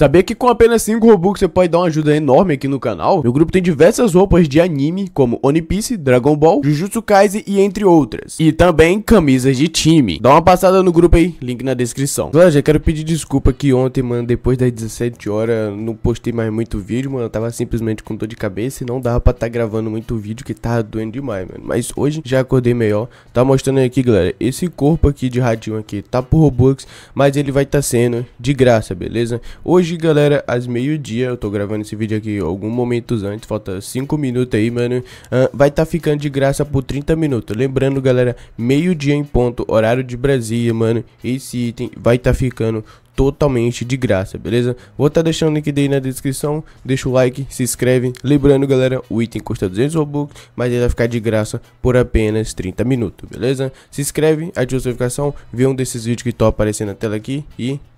Saber que com apenas 5 Robux você pode dar uma ajuda enorme aqui no canal? Meu grupo tem diversas roupas de anime, como One Piece, Dragon Ball, Jujutsu Kaisen e entre outras. E também camisas de time. Dá uma passada no grupo aí, link na descrição. Galera, já quero pedir desculpa que ontem, mano, depois das 17 horas, não postei mais muito vídeo, mano. Eu tava simplesmente com dor de cabeça e não dava pra tá gravando muito vídeo, que tava doendo demais, mano. Mas hoje já acordei melhor. Tá mostrando aqui, galera, esse corpo aqui de ratinho aqui tá por Robux, mas ele vai tá sendo de graça, beleza? Hoje Hoje, galera, às meio-dia, eu tô gravando esse vídeo aqui alguns momentos antes, falta 5 minutos aí, mano. Uh, vai tá ficando de graça por 30 minutos. Lembrando, galera, meio-dia em ponto, horário de Brasília, mano. Esse item vai tá ficando totalmente de graça, beleza? Vou estar tá deixando o link daí na descrição, deixa o like, se inscreve. Lembrando, galera, o item custa 200 Robux, mas ele vai ficar de graça por apenas 30 minutos, beleza? Se inscreve, ativa a notificação, vê um desses vídeos que estão aparecendo na tela aqui e